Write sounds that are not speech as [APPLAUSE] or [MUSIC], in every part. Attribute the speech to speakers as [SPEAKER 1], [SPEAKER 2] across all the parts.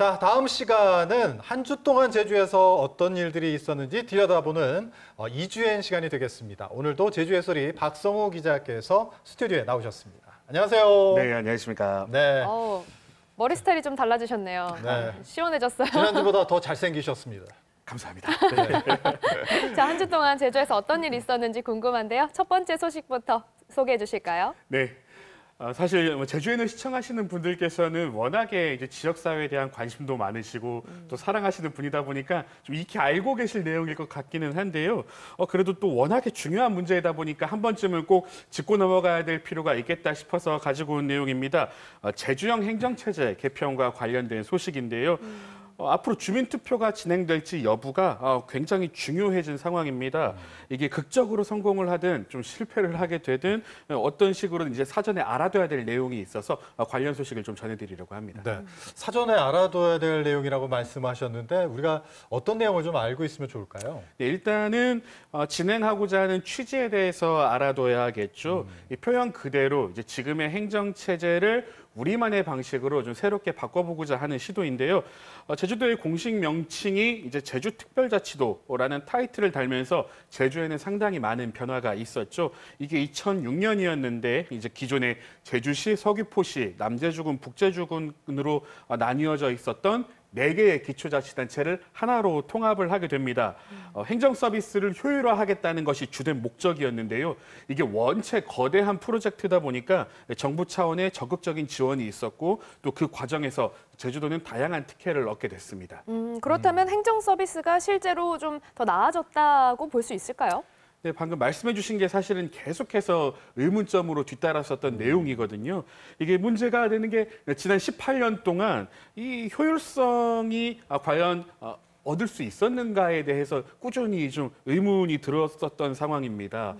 [SPEAKER 1] 자, 다음 시간은 한 주 동안 제주에서 어떤 일들이 있었는지 들여다보는 2주엔 어, 시간이 되겠습니다. 오늘도 제주 해설이 박성우 기자께서 스튜디오에 나오셨습니다. 안녕하세요. 네, 안녕하십니까. 네.
[SPEAKER 2] 오, 머리 스타일이 좀 달라지셨네요.
[SPEAKER 1] 네. 시원해졌어요. 지난주보다 더 잘생기셨습니다. 감사합니다.
[SPEAKER 2] 네. 네. [LAUGHS] 자, 한 주 동안 제주에서 어떤 일이 있었는지 궁금한데요. 첫 번째 소식부터 소개해 주실까요?
[SPEAKER 3] 네. 아, 사실 뭐 제주에는 시청하시는 분들께서는 워낙에 이제 지역 사회에 대한 관심도 많으시고 음. 또 사랑하시는 분이다 보니까 좀 익히 알고 계실 내용일 것 같기는 한데요. 어, 그래도 또 워낙에 중요한 문제이다 보니까 한 번쯤은 꼭 짚고 넘어가야 될 필요가 있겠다 싶어서 가지고 온 내용입니다. 어, 제주형 행정체제 개편과 관련된 소식인데요. 음. 어, 앞으로 주민투표가 진행될지 여부가 어, 굉장히 중요해진 상황입니다. 이게 극적으로 성공을 하든 좀 실패를 하게 되든 어, 어떤 식으로
[SPEAKER 1] 이제 사전에 알아둬야 될 내용이 있어서 관련 소식을 좀 전해드리려고 합니다. 네. 사전에 알아둬야 될 내용이라고 말씀하셨는데 우리가 어떤 내용을 좀 알고 있으면 좋을까요? 네,
[SPEAKER 3] 일단은 진행하고자 하는 취지에 대해서 알아둬야겠죠. 음. 이 표현 그대로 이제 지금의 행정 체제를 우리만의 방식으로 좀 새롭게 바꿔보고자 하는 시도인데요. 어, 제주도의 공식 명칭이 이제 제주특별자치도라는 타이틀을 달면서 제주에는 상당히 많은 변화가 있었죠. 이게 2006년이었는데 이제 기존의 제주시, 서귀포시, 남제주군, 북제주군으로 어, 나뉘어져 있었던 4개의 기초자치단체를 하나로 통합을 하게 됩니다. 음. 어, 행정 서비스를 효율화하겠다는 것이 주된 목적이었는데요. 이게 원체 거대한 프로젝트다 보니까 정부 차원의 적극적인 지원이 있었고 또 그 과정에서 제주도는 다양한 특혜를 얻게 됐습니다.
[SPEAKER 2] 음, 그렇다면 음. 행정 서비스가 실제로 좀 더 나아졌다고 볼 수 있을까요?
[SPEAKER 3] 네, 방금 말씀해 주신 게 사실은 계속해서 의문점으로 뒤따랐었던 내용이거든요. 이게 문제가 되는 게 지난 18년 동안 이 효율성이 아, 과연 어, 얻을 수 있었는가에 대해서 꾸준히 좀 의문이 들었었던 상황입니다.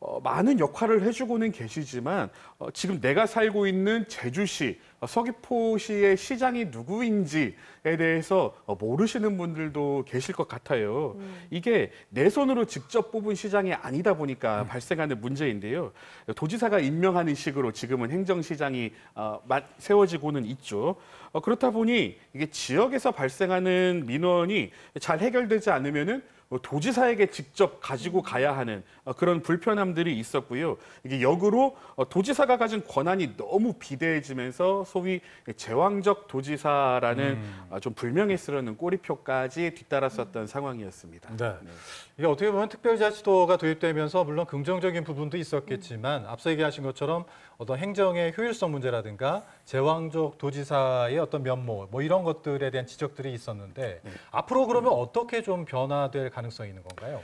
[SPEAKER 3] 어, 많은 역할을 해주고는 계시지만 어, 지금 내가 살고 있는 제주시 서귀포시의 시장이 누구인지에 대해서 어, 모르시는 분들도 계실 것 같아요. 음. 이게 내 손으로 직접 뽑은 시장이 아니다 보니까 음. 발생하는 문제인데요. 도지사가 임명하는 식으로 지금은 행정시장이 어, 세워지고는 있죠. 어, 그렇다 보니 이게 지역에서 발생하는 민원이 잘 해결되지 않으면은 도지사에게 직접 가지고 음. 가야 하는 그런 불편함들이 있었고요. 이게 역으로 도지사가 가진 권한이 너무 비대해지면서 소위 제왕적 도지사라는
[SPEAKER 1] 음. 아, 좀 불명예스러운 꼬리표까지 뒤따랐었던 상황이었습니다. 네. 네. 이게 어떻게 보면 특별자치도가 도입되면서 물론 긍정적인 부분도 있었겠지만 앞서 얘기하신 것처럼 어떤 행정의 효율성 문제라든가 제왕적 도지사의 어떤 면모 뭐 이런 것들에 대한 지적들이 있었는데 네. 앞으로 그러면 어떻게 좀 변화될 가능성이 있는 건가요?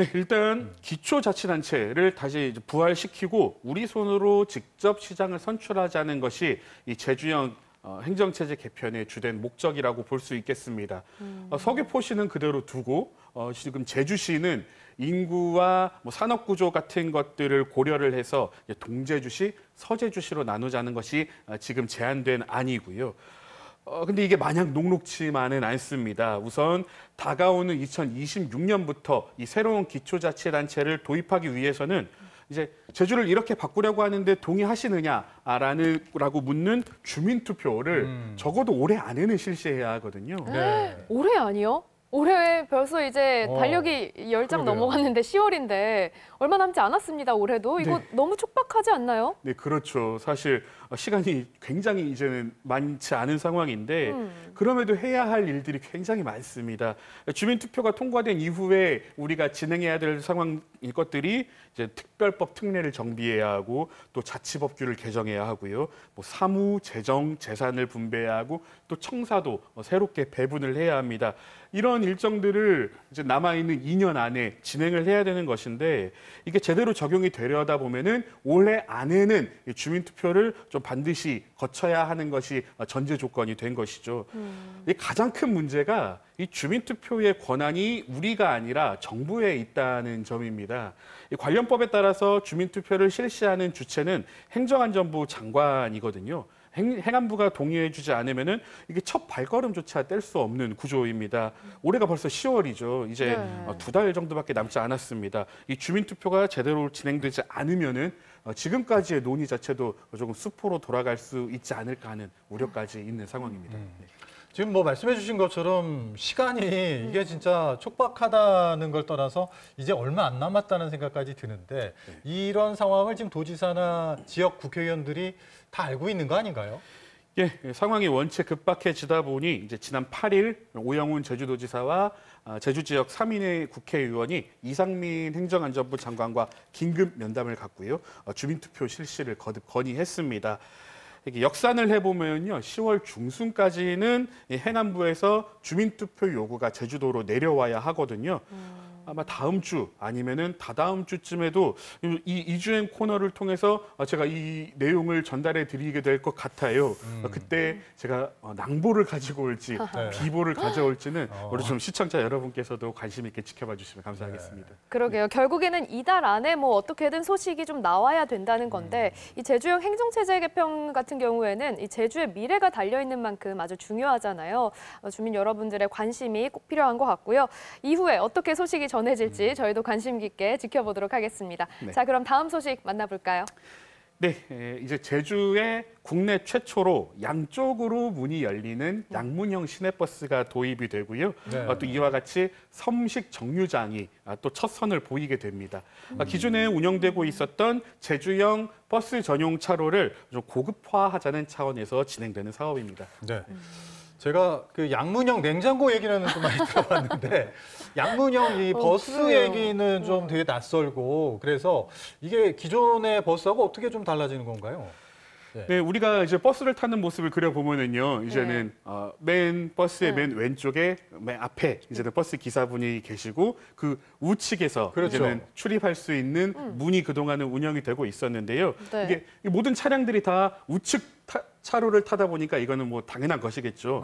[SPEAKER 3] 네, 일단 기초자치단체를 다시 부활시키고 우리 손으로 직접 시장을 선출하자는 것이 이 제주형 어, 행정체제 개편의 주된 목적이라고 볼 수 있겠습니다. 음. 어, 서귀포시는 그대로 두고 어, 지금 제주시는 인구와 뭐 산업구조 같은 것들을 고려를 해서 동제주시, 서제주시로 나누자는 것이 어, 지금 제안된 안이고요. 어, 근데 이게 마냥 녹록치만은 않습니다. 우선 다가오는 2026년부터 이 새로운 기초자치단체를 도입하기 위해서는 이제 제주를 이렇게 바꾸려고 하는데 동의하시느냐라는 라고 묻는 주민 투표를 음. 적어도 올해 안에는 실시해야 하거든요. 네.
[SPEAKER 2] 올해 아니요? 올해 벌써 이제 어, 달력이 어, 10장 그러네요. 넘어갔는데 10월인데 얼마 남지 않았습니다. 올해도 이거 네. 너무 촉박하지 않나요?
[SPEAKER 3] 네, 그렇죠. 사실 어, 시간이 굉장히 이제는 많지 않은 상황인데 음. 그럼에도 해야 할 일들이 굉장히 많습니다. 주민 투표가 통과된 이후에 우리가 진행해야 될 상황 인 것들이 이제 특별법 특례를 정비해야 하고 또 자치법규를 개정해야 하고요. 뭐 사무, 재정, 재산을 분배해야 하고 또 청사도 어, 새롭게 배분을 해야 합니다. 이런 일정들을 이제 남아 있는 2년 안에 진행을 해야 되는 것인데 이게 제대로 적용이 되려다 보면은 올해 안에는 주민 투표를 좀또 반드시 거쳐야 하는 것이 어, 전제 조건이 된 것이죠. 음. 가장 큰 문제가 이 주민투표의 권한이 우리가 아니라 정부에 있다는 점입니다. 관련법에 따라서 주민투표를 실시하는 주체는 행정안전부 장관이거든요. 행, 안부가 동의해주지 않으면은 이게 첫 발걸음조차 뗄 수 없는 구조입니다. 올해가 벌써 10월이죠. 이제 네. 어, 두달 정도밖에 남지 않았습니다. 이 주민투표가 제대로 진행되지 않으면은 어, 지금까지의 논의 자체도 조금 수포로 돌아갈 수 있지 않을까 하는 우려까지 있는 상황입니다. 음. 네.
[SPEAKER 1] 지금 뭐 말씀해 주신 것처럼 시간이 음. 이게 진짜 촉박하다는 걸 떠나서 이제 얼마 안 남았다는 생각까지 드는데 네. 이런 상황을 지금 도지사나 지역 국회의원들이 다 알고 있는 거 아닌가요? 예, 상황이 원체 급박해지다
[SPEAKER 3] 보니 이제 지난 8일 오영훈 제주도지사와 아, 제주 지역 3인의 국회의원이 이상민 행정안전부 장관과 긴급 면담을 갖고요. 어, 주민투표 실시를 거듭 건의했습니다. 역산을 해보면요. 10월 중순까지는 해남부에서 주민투표 요구가 제주도로 내려와야 하거든요. 음. 아마 다음 주 아니면은 다다음 주쯤에도 이 이주행 코너를 통해서 제가 이 내용을 전달해 드리게 될 것 같아요. 음. 그때 제가 어, 낭보를 가지고 올지 [LAUGHS] 네. 비보를 가져올지는 어. 우리 좀 시청자 여러분께서도 관심 있게 지켜봐 주시면 감사하겠습니다. 네.
[SPEAKER 2] 그러게요. 결국에는 이달 안에 뭐 어떻게든 소식이 좀 나와야 된다는 건데 음. 이 제주형 행정체제 개편 같은 경우에는 이 제주의 미래가 달려 있는 만큼 아주 중요하잖아요. 어, 주민 여러분들의 관심이 꼭 필요한 것 같고요. 이후에 어떻게 소식이 전 전해질지 저희도 관심 깊게 지켜보도록 하겠습니다. 네. 자, 그럼 다음 소식 만나볼까요?
[SPEAKER 3] 네, 이제 제주에 국내 최초로 양쪽으로 문이 열리는 양문형 시내버스가 도입이 되고요. 네. 어, 또 이와 같이 섬식 정류장이 아, 또첫 선을 보이게 됩니다. 아, 음. 기존에 운영되고 있었던 제주형 버스 전용 차로를 좀 고급화하자는 차원에서 진행되는 사업입니다. 네. 음.
[SPEAKER 1] 제가 그 양문형 냉장고 얘기는 좀 많이 [LAUGHS] 들어봤는데 양문형 이 어, 버스 어, 얘기는 좀 네. 되게 낯설고 그래서 이게 기존의 버스하고 어떻게 좀 달라지는 건가요? 네.
[SPEAKER 3] 네, 우리가 이제 버스를 타는 모습을 그려보면은요, 이제는 네. 어, 맨 버스의 네. 맨 왼쪽에 맨 앞에 이제는 버스 기사분이 계시고 그 우측에서 그렇죠. 이제는 출입할 수 있는 음. 문이 그동안은 운영이 되고 있었는데요. 네. 이게 모든 차량들이 다 우측 타, 차로를 타다 보니까 이거는 뭐 당연한 것이겠죠.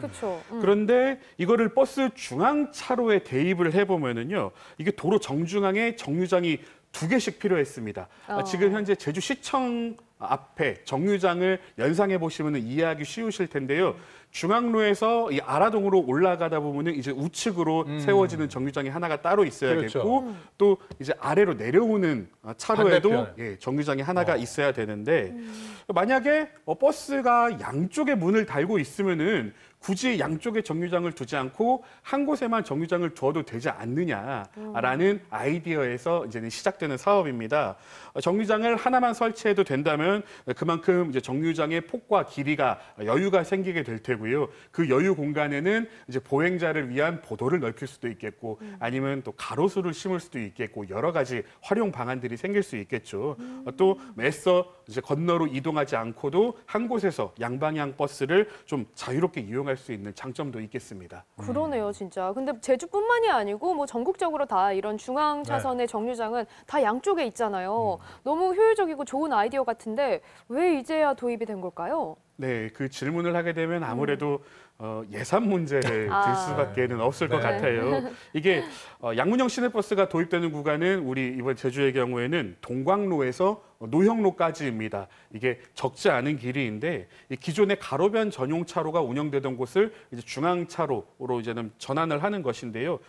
[SPEAKER 3] 음. 그런데 이거를 버스 중앙 차로에 대입을 해보면은요, 이게 도로 정중앙에 정류장이 두 개씩 필요했습니다. 아, 어. 지금 현재 제주시청 앞에 정류장을 연상해 보시면 이해하기 쉬우실 텐데요. 중앙로에서 이 아라동으로 올라가다 보면은 이제 우측으로 음. 세워지는 정류장이 하나가 따로 있어야겠고 그렇죠. 또 이제 아래로 내려오는 아, 차로에도 예, 정류장이 하나가 어. 있어야 되는데 음. 만약에 어, 버스가 양쪽에 문을 달고 있으면은 굳이 양쪽에 정류장을 두지 않고 한 곳에만 정류장을 두어도 되지 않느냐라는 아이디어에서 이제는 시작되는 사업입니다. 정류장을 하나만 설치해도 된다면 그만큼 이제 정류장의 폭과 길이가 여유가 생기게 될 테고요. 그 여유 공간에는 이제 보행자를 위한 보도를 넓힐 수도 있겠고 음. 아니면 또 가로수를 심을 수도 있겠고 여러 가지 활용 방안들이 생길 수 있겠죠. 음. 또매써 이제 건너로 이동하지 않고도 한 곳에서 양방향 버스를 좀 자유롭게 이용할 수 있는 장점도 있겠습니다.
[SPEAKER 2] 그러네요, 진짜. 근데 제주뿐만이 아니고 뭐 전국적으로 다 이런 중앙 네. 차선의 네. 정류장은 다 양쪽에 있잖아요. 음. 너무 효율적이고 좋은 아이디어 같은데 왜 이제야 도입이 된 걸까요?
[SPEAKER 3] 네, 그 질문을 하게 되면 음. 아무래도 어, 예산 문제를 아. 들 수밖에는 없을 것 네. 같아요. 이게 어, 양문형 시내버스가 도입되는 구간은 우리 이번 제주의 경우에는 동광로에서 노형로까지입니다. 이게 적지 않은 길이인데 기존의 가로변 전용 차로가 운영되던 곳을 이제 중앙차로로 이제는 전환을 하는 것인데요.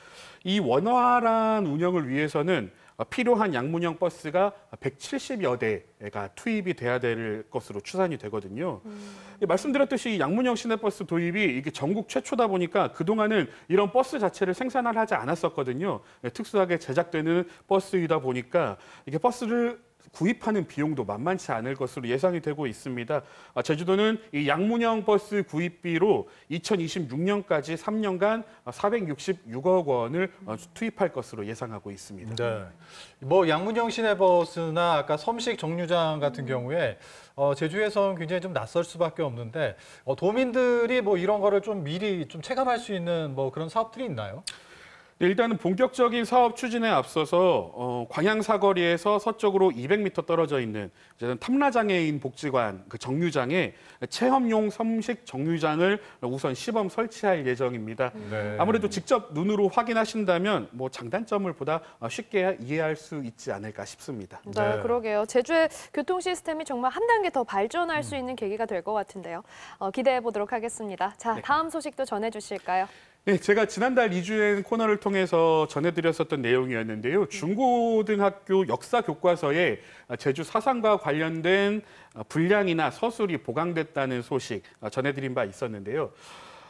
[SPEAKER 3] 이 원활한 운영을 위해서는 어, 필요한 양문형 버스가 170여 대가 투입이 돼야 될 것으로 추산이 되거든요. 음. 말씀드렸듯이 양문형 시내버스 도입이 이게 전국 최초다 보니까 그동안은 이런 버스 자체를 생산을 하지 않았었거든요. 예, 특수하게 제작되는 버스이다 보니까 이게 버스를 구입하는 비용도 만만치 않을 것으로 예상이 되고 있습니다. 아, 제주도는 이 양문형 버스 구입비로 2026년까지 3년간 466억 원을 어, 투입할 것으로 예상하고
[SPEAKER 1] 있습니다. 네. 뭐 양문형 시내버스나 아까 섬식 정류장 같은 경우에 어, 제주에서는 굉장히 좀 낯설 수밖에 없는데 어, 도민들이 뭐 이런 거를 좀 미리 좀 체감할 수 있는 뭐 그런 사업들이 있나요? 일단은 본격적인 사업 추진에
[SPEAKER 3] 앞서서 어, 광양 사거리에서 서쪽으로 200m 떨어져 있는 탐라장애인 복지관 그 정류장에 체험용 섬식 정류장을 우선 시범 설치할 예정입니다. 네. 아무래도 직접 눈으로 확인하신다면 뭐 장단점을 보다 어, 쉽게 이해할 수 있지 않을까 싶습니다. 네, 네.
[SPEAKER 2] 그러게요. 제주의 교통 시스템이 정말 한 단계 더 발전할 음. 수 있는 계기가 될 것 같은데요. 어, 기대해 보도록 하겠습니다. 자, 네. 다음 소식도 전해 주실까요?
[SPEAKER 3] 네, 제가 지난달 2주엔 코너를 통해서 전해드렸었던 내용이었는데요. 중고등학교 역사 교과서에 제주 사상과 관련된 분량이나 서술이 보강됐다는 소식 전해드린 바 있었는데요.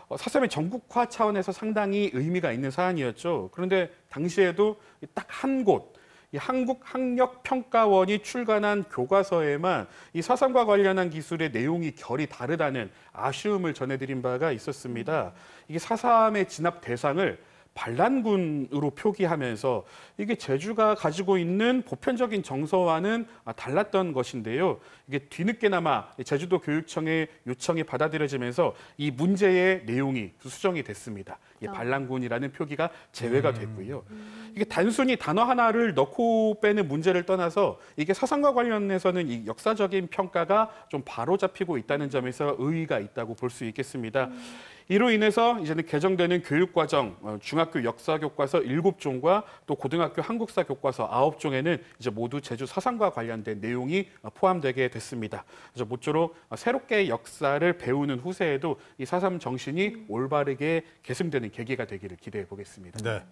[SPEAKER 3] 어, 사삼의 전국화 차원에서 상당히 의미가 있는 사안이었죠. 그런데 당시에도 딱 한 곳, 이 한국학력평가원이 출간한 교과서에만 이 사상과 관련한 기술의 내용이 결이 다르다는 아쉬움을 전해드린 바가 있었습니다. 이게 사삼의 진압 대상을 반란군으로 표기하면서 이게 제주가 가지고 있는 보편적인 정서와는 달랐던 것인데요. 이게 뒤늦게나마 제주도 교육청의 요청이 받아들여지면서 이 문제의 내용이 수정이 됐습니다. 아. 반란군이라는 표기가 제외가 음. 됐고요. 음. 이게 단순히 단어 하나를 넣고 빼는 문제를 떠나서 이게 사상과 관련해서는 이 역사적인 평가가 좀 바로잡히고 있다는 점에서 의의가 있다고 볼 수 있겠습니다. 음. 이로 인해서 이제는 개정되는 교육과정, 어, 중학교 역사 교과서 7종과 또 고등학교 한국사 교과서 9종에는 이제 모두 제주 사상과 관련된 내용이 어, 포함되게 됐습니다. 그래서 모쪼록 어, 새롭게 역사를 배우는 후세에도 이 사삼 정신이
[SPEAKER 1] 올바르게 계승되는 계기가 되기를 기대해 보겠습니다. 네.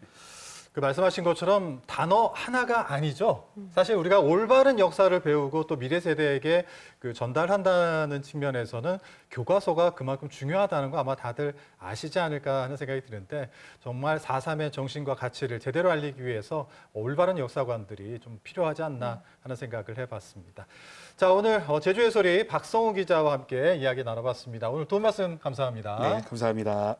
[SPEAKER 1] 그 말씀하신 것처럼 단어 하나가 아니죠. 사실 우리가 올바른 역사를 배우고 또 미래 세대에게 그 전달한다는 측면에서는 교과서가 그만큼 중요하다는 거 아마 다들 아시지 않을까 하는 생각이 드는데 정말 4.3의 정신과 가치를 제대로 알리기 위해서 올바른 역사관들이 좀 필요하지 않나 하는 생각을 해봤습니다. 자, 오늘 어, 제주의 소리 박성우 기자와 함께 이야기 나눠봤습니다. 오늘 도움 말씀 감사합니다. 네,
[SPEAKER 3] 감사합니다.